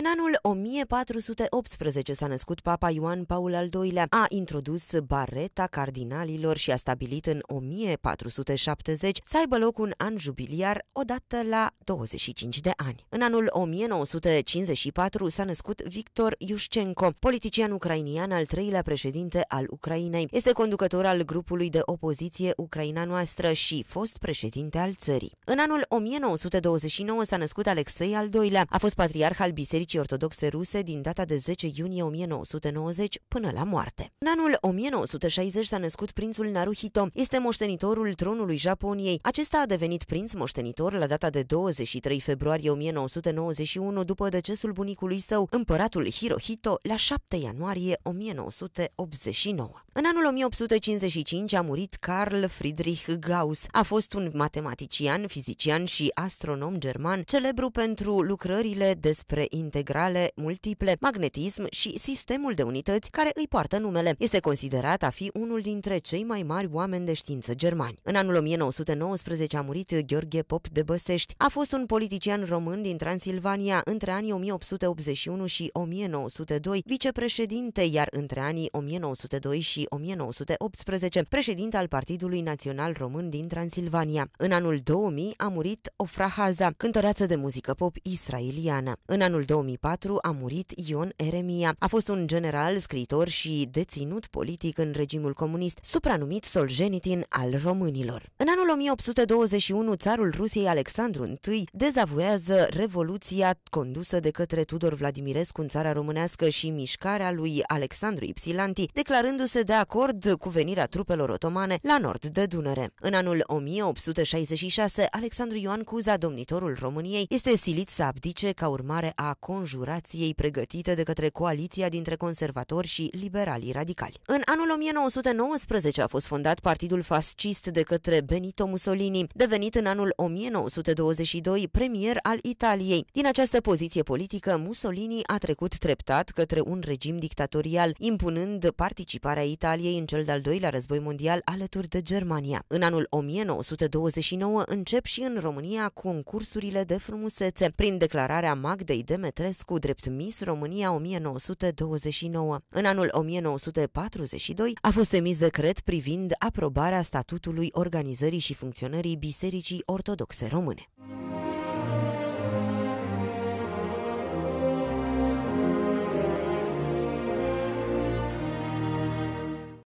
În anul 1418 s-a născut Papa Ioan Paul al II-lea, a introdus bareta cardinalilor și a stabilit în 1470 să aibă loc un an jubiliar odată la 25 de ani. În anul 1954 s-a născut Victor Iușcenco, politician ucrainian al treilea președinte al Ucrainei. Este conducător al grupului de opoziție Ucraina Noastră și fost președinte al țării. În anul 1929 s-a născut Alexei al II-lea, a fost patriarh al Bisericii Bisericii Ortodoxe Ruse din data de 10 iunie 1990 până la moarte. În anul 1960 s-a născut prințul Naruhito. Este moștenitorul tronului Japoniei. Acesta a devenit prinț moștenitor la data de 23 februarie 1991 după decesul bunicului său, împăratul Hirohito, la 7 ianuarie 1989. În anul 1855 a murit Carl Friedrich Gauss. A fost un matematician, fizician și astronom german, celebru pentru lucrările despre inteligență integrale multiple, magnetism și sistemul de unități care îi poartă numele. Este considerat a fi unul dintre cei mai mari oameni de știință germani. În anul 1919 a murit Gheorghe Pop de Băsești. A fost un politician român din Transilvania între anii 1881 și 1902, vicepreședinte, iar între anii 1902 și 1918, președinte al Partidului Național Român din Transilvania. În anul 2000 a murit Ofra Haza, cântăreață de muzică pop israeliană. În anul 2000 2004 a murit Ion Eremia. A fost un general, scriitor și deținut politic în regimul comunist, supranumit Soljenitin al românilor. În anul 1821, țarul Rusiei Alexandru I dezavuează revoluția condusă de către Tudor Vladimirescu în țara românească și mișcarea lui Alexandru Ipsilanti, declarându-se de acord cu venirea trupelor otomane la nord de Dunăre. În anul 1866, Alexandru Ioan Cuza, domnitorul României, este silit să abdice ca urmare a conjurației pregătite de către coaliția dintre conservatori și liberalii radicali. În anul 1919 a fost fondat Partidul Fascist de către Benito Mussolini, devenit în anul 1922 premier al Italiei. Din această poziție politică, Mussolini a trecut treptat către un regim dictatorial, impunând participarea Italiei în cel de-al doilea război mondial alături de Germania. În anul 1929 încep și în România concursurile de frumusețe, prin declararea Magdei Demetre Niculescu drept Miss România 1929. În anul 1942 a fost emis decret privind aprobarea statutului organizării și funcționării Bisericii Ortodoxe Române.